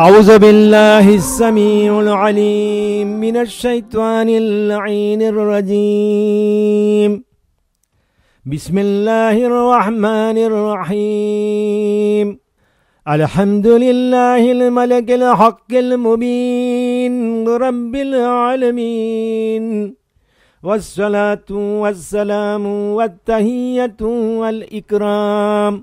أعوذ بالله السميع العليم من الشيطان اللعين الرجيم بسم الله الرحمن الرحيم الحمد لله الملك الحق المبين رب العالمين والصلاة والسلام والتهية والإكرام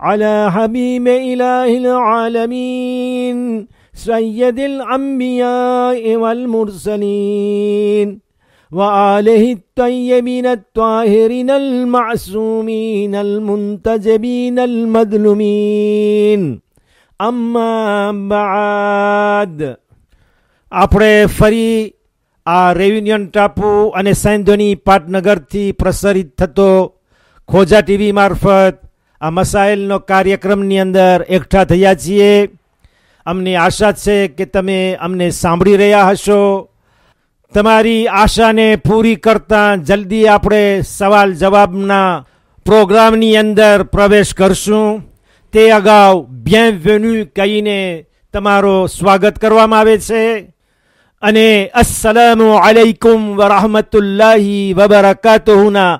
على حبيب إله العالمين سيد الأنبياء والمرسلين وآله الطيبين الطاهرين المعصومين المنتجبين المظلومين أما بعد આપણે ફરી આ રેવિનિયન ટાપુ અને સાંધોની પાટનગરથી પ્રસારિત થતો ખોજા ટીવી મારફત આ મસાઇલનો કાર્યક્રમની અંદર એકઠા થયા છીએ અમને આશા છે કે તમે અમને સાંભળી રહ્યા હશો તમારી આશાને પૂરી કરતાં જલ્દી આપણે સવાલ જવાબના પ્રોગ્રામની અંદર પ્રવેશ કરશું તે અગાઉ વેન્યુ કહીને તમારો સ્વાગત કરવામાં આવે છે અને અસલામ આલૈકુમ વરહમતુલ્લાહી વબરકાતુના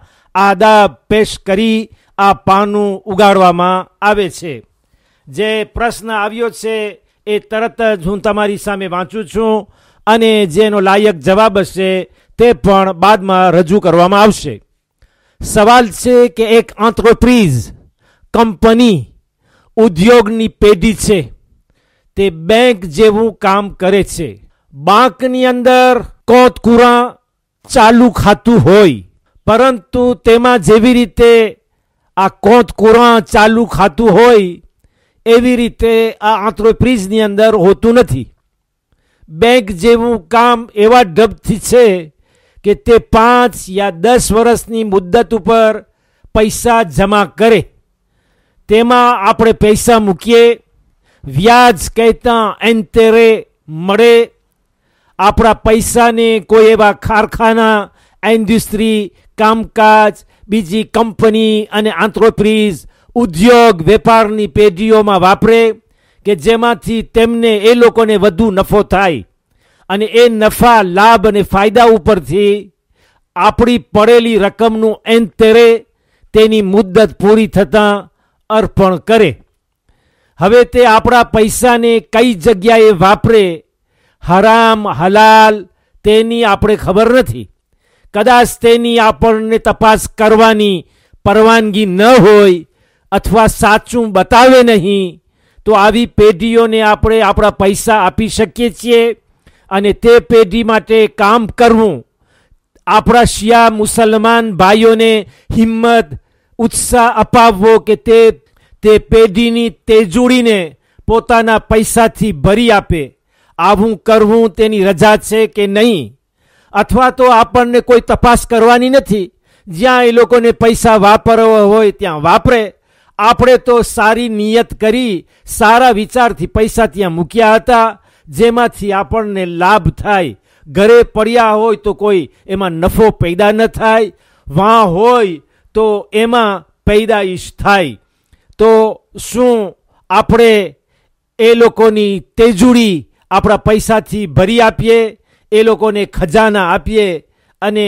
આદાબ પેશ કરી આ પાનું ઉગાડવામાં આવે છે જે પ્રશ્ન આવ્યો છે એ તરત જ હું તમારી સામે વાંચું છું અને જેનો લાયક જવાબ હશે તે પણ બાદમાં રજૂ કરવામાં આવશે સવાલ છે કે એક આંત્રોપ્રીઝ કંપની ઉદ્યોગની પેઢી છે તે બેંક જેવું કામ કરે છે બાંકની અંદર કોતકુરા ચાલુ ખાતું હોય પરંતુ તેમાં જેવી રીતે આ કોત કુરાં ચાલુ ખાતું હોય એવી રીતે આ આંત્રોપ્રીઝની અંદર હોતું નથી બેંક જેવું કામ એવા ઢબથી છે કે તે પાંચ યા દસ વર્ષની મુદ્દત ઉપર પૈસા જમા કરે તેમાં આપણે પૈસા મૂકીએ વ્યાજ કહેતા એન્તેરે મળે આપણા પૈસાને કોઈ એવા કારખાના ઇન્ડસ્ટ્રી કામકાજ બીજી કંપની અને આંત્રોપ્રીઝ ઉદ્યોગ વેપારની પેઢીઓમાં વાપરે કે જેમાંથી તેમને એ લોકોને વધુ નફો થાય અને એ નફા લાભ અને ફાયદા ઉપરથી આપણી પડેલી રકમનું એંતરે તેની મુદ્દત પૂરી થતાં અર્પણ કરે હવે તે આપણા પૈસાને કઈ જગ્યાએ વાપરે હરામ હલાલ તેની આપણે ખબર નથી કદાચ તેની આપણને તપાસ કરવાની પરવાનગી ન હોય અથવા સાચું બતાવે નહીં તો આવી પેઢીઓને આપણે આપણા પૈસા આપી શકીએ છીએ અને તે પેઢી માટે કામ કરવું આપણા શિયા મુસલમાન ભાઈઓને હિંમત ઉત્સાહ અપાવવો કે તે તે પેઢીની તેજુડીને પોતાના પૈસાથી ભરી આપે આવું કરવું તેની રજા છે કે નહીં અથવા તો આપણને કોઈ તપાસ કરવાની નથી જ્યાં એ લોકોને પૈસા વાપરવા હોય ત્યાં વાપરે આપણે તો સારી નિયત કરી સારા વિચારથી પૈસા ત્યાં મૂક્યા હતા જેમાંથી આપણને લાભ થાય ઘરે પડ્યા હોય તો કોઈ એમાં નફો પેદા ન થાય વાં હોય તો એમાં પેદાઈશ થાય તો શું આપણે એ લોકોની તેજુડી આપણા પૈસાથી ભરી આપીએ એ લોકોને ખજાના આપીએ અને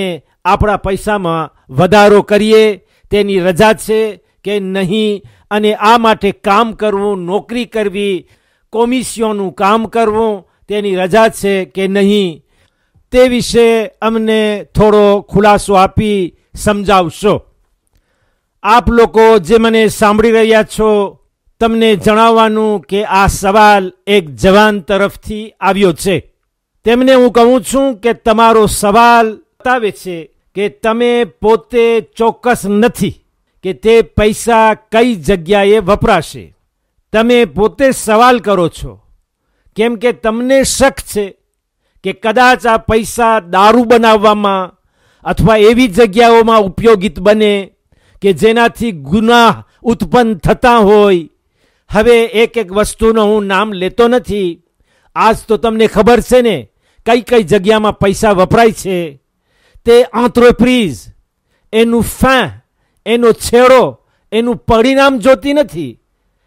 આપણા પૈસામાં વધારો કરીએ તેની રજા છે કે નહીં અને આ માટે કામ કરવું નોકરી કરવી કોમિશિયોનું કામ કરવું તેની રજા છે કે નહીં તે વિશે અમને થોડો ખુલાસો આપી સમજાવશો આપ લોકો જે મને સાંભળી રહ્યા છો તમને જણાવવાનું કે આ સવાલ એક જવાન તરફથી આવ્યો છે તેમને હું કહું છું કે તમારો સવાલ બતાવે છે કે તમે પોતે ચોક્કસ નથી કે તે પૈસા કઈ જગ્યાએ વપરાશે તમે પોતે સવાલ કરો છો કેમ કે તમને શક છે કે કદાચ આ પૈસા દારૂ બનાવવામાં અથવા એવી જગ્યાઓમાં ઉપયોગિત બને કે જેનાથી ગુનાહ ઉત્પન્ન થતા હોય હવે એક એક વસ્તુનું હું નામ લેતો નથી આજ તો તમને ખબર છે ને કઈ કઈ જગ્યામાં પૈસા વપરાય છે તે આંત્રોપ્રીઝ એનું ફેં એનો છેડો એનું પરિણામ જોતી નથી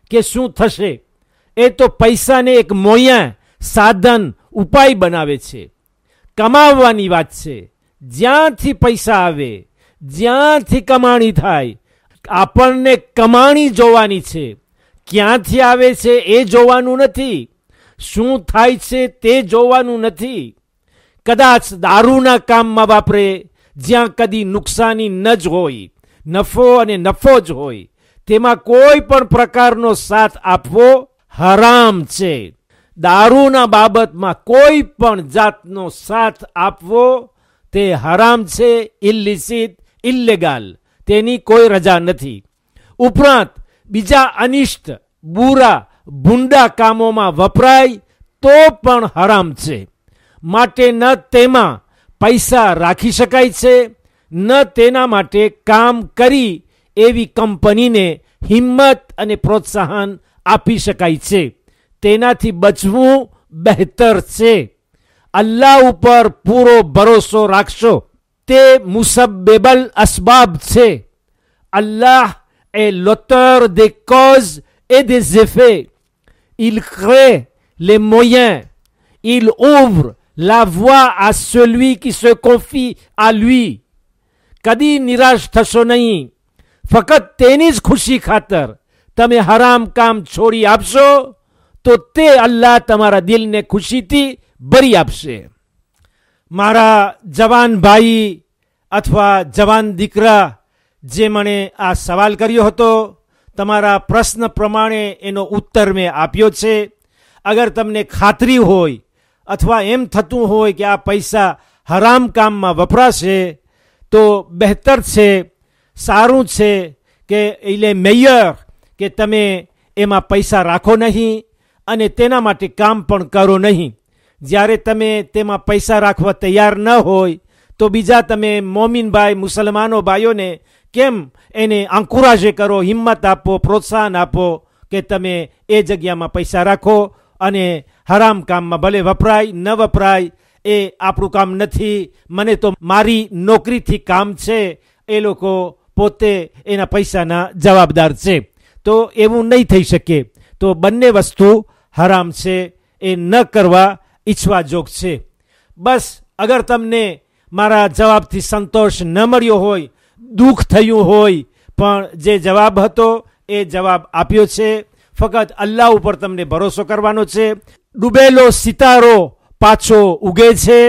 કે શું થશે એ તો પૈસાને એક મોયા સાધન ઉપાય બનાવે છે કમાવવાની વાત છે જ્યાંથી પૈસા આવે જ્યાંથી કમાણી થાય આપણને કમાણી જોવાની છે ક્યાંથી આવે છે એ જોવાનું નથી શું થાય છે તે જોવાનું નથી કદાચ દારૂના કામમાં વાપરે જ્યાં કદી નુકસાની ન જ હોય નફો અને નફો જ હોય તેમાં કોઈ પણ પ્રકારનો સાથ આપવો હરામ છે દારૂના બાબતમાં કોઈ પણ જાતનો સાથ આપવો તે હરામ છે ઇલ્લિસિત ઇલ્લેગાલ તેની કોઈ રજા નથી ઉપરાંત બીજા અનિષ્ટ બુરા ભૂંડા કામોમાં વપરાય તો પણ હરામ છે માટે ન તેમાં પૈસા રાખી શકાય છે ન તેના માટે કામ કરી એવી કંપનીને હિંમત અને પ્રોત્સાહન આપી શકાય છે તેનાથી બચવું બહેતર છે અલ્લાહ ઉપર પૂરો ભરોસો રાખશો તે મુસબ્બેબલ અસબાબ છે અલ્લાહ એ લોતર des કોઝ એ ધ ઝેફે il crée les moyens, il ouvre la voie à celui qui se confie à lui કદી નિરાશ થશો નહીં ફક્ત તેની જ ખુશી ખાતર તમે હરામ કામ છોડી આપશો તો તે અલ્લાહ તમારા દિલને ખુશીથી ભરી આપશે મારા જવાન ભાઈ અથવા જવાન દીકરા જે મને આ સવાલ કર્યો હતો તમારા પ્રશ્ન પ્રમાણે એનો ઉત્તર મેં આપ્યો છે અગર તમને ખાતરી હોય અથવા એમ થતું હોય કે આ પૈસા હરામ કામમાં વપરાશે તો બહેતર છે સારું છે કે એટલે મેયર કે તમે એમાં પૈસા રાખો નહીં અને તેના માટે કામ પણ કરો નહીં જ્યારે તમે તેમાં પૈસા રાખવા તૈયાર ન હોય તો બીજા તમે મોમીનભાઈ મુસલમાનો ભાઈઓને કેમ એને આંકુરાજે કરો હિંમત આપો પ્રોત્સાહન આપો કે તમે એ જગ્યામાં પૈસા રાખો અને હરામ કામમાં ભલે વપરાય ન વપરાય એ આપણું કામ નથી મને તો મારી નોકરીથી કામ છે એ લોકો પોતે એના પૈસાના જવાબદાર છે તો એવું નહીં થઈ શકે તો બંને વસ્તુ હરામ છે એ ન કરવા ઈચ્છવાજોગ છે બસ અગર તમને મારા જવાબથી સંતોષ ન મળ્યો હોય દુઃખ થયું હોય પણ જે જવાબ હતો એ જવાબ આપ્યો છે ફક્ત અલ્લાહ ઉપર તમને ભરોસો કરવાનો છે ડૂબેલો સિતારો પાછો ઉગે છે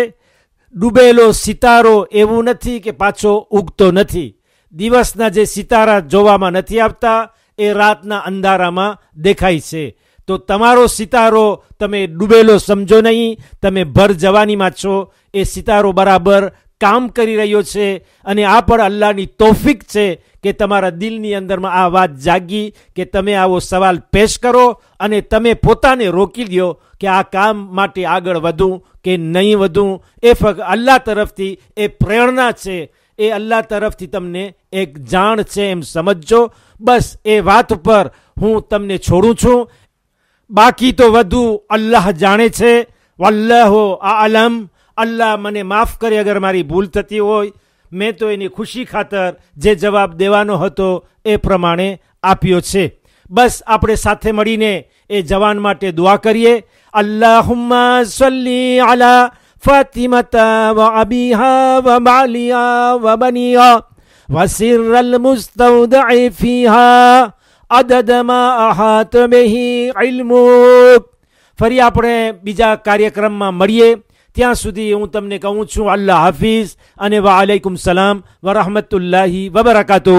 ડૂબેલો સિતારો એવું નથી કે પાછો ઉગતો નથી દિવસના જે સિતારા જોવામાં નથી આવતા એ રાતના અંધારામાં દેખાય છે તો તમારો સિતારો તમે ડૂબેલો સમજો નહીં તમે ભર જવાનીમાં છો એ સિતારો બરાબર કામ કરી રહ્યો છે અને આ પણ અલ્લાહની તોફિક છે કે તમારા દિલની અંદરમાં આ વાત જાગી કે તમે આવો સવાલ પેશ કરો અને તમે પોતાને રોકી દો કે આ કામ માટે આગળ વધું કે નહીં વધું એ ફક્ત અલ્લાહ તરફથી એ પ્રેરણા છે એ અલ્લાહ તરફથી તમને એક જાણ છે એમ સમજજો બસ એ વાત પર હું તમને છોડું છું બાકી તો વધુ અલ્લાહ જાણે છે વલ્લાહો આ અલમ અલ્લાહ મને માફ કરે અગર મારી ભૂલ થતી હોય મેં તો એની ખુશી ખાતર જે જવાબ દેવાનો હતો એ પ્રમાણે આપ્યો છે બસ આપણે સાથે મળીને એ જવાન માટે દુઆ કરીએ અલ્લાહુમ્મા સલ્લી વ فاطمة وأبيها وبعليا وبنيا وسر المستودع فيها عدد ما أحاط به علمك ફરી આપણે બીજા કાર્યક્રમમાં મળીએ ત્યાં સુધી હું તમને કહું છું અલ્લાહ હાફિઝ અને વાલેકુમ સલામ વરહમતુલ્લાહી વબરકાતુ